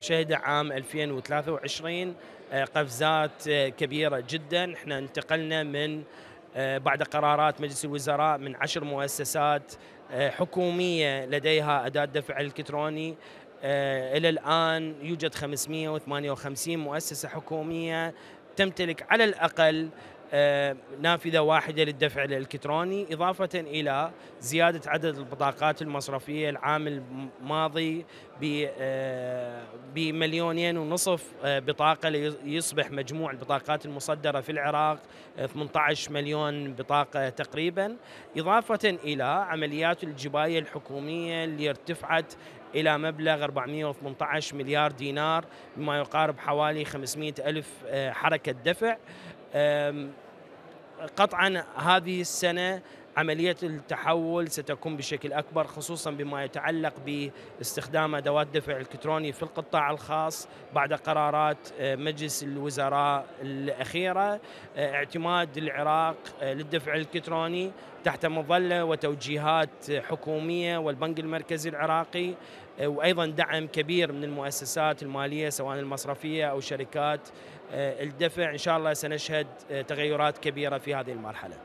شهد عام 2023 آه، قفزات آه، كبيرة جدا احنا انتقلنا من آه، بعد قرارات مجلس الوزراء من عشر مؤسسات حكومية لديها أداة دفع الكتروني إلى الآن يوجد 558 مؤسسة حكومية تمتلك على الأقل آه، نافذه واحده للدفع الالكتروني اضافه الى زياده عدد البطاقات المصرفيه العام الماضي آه، بمليونين ونصف آه، بطاقه ليصبح مجموع البطاقات المصدره في العراق 18 مليون بطاقه تقريبا اضافه الى عمليات الجبايه الحكوميه اللي ارتفعت إلى مبلغ 418 مليار دينار بما يقارب حوالي 500 ألف حركة دفع قطعا هذه السنه عملية التحول ستكون بشكل أكبر خصوصا بما يتعلق باستخدام أدوات دفع الكتروني في القطاع الخاص بعد قرارات آه، مجلس الوزراء الأخيرة آه، اعتماد العراق آه، للدفع الإلكتروني تحت مظلة وتوجيهات حكومية والبنك المركزي العراقي وايضا دعم كبير من المؤسسات الماليه سواء المصرفيه او شركات الدفع ان شاء الله سنشهد تغيرات كبيره في هذه المرحله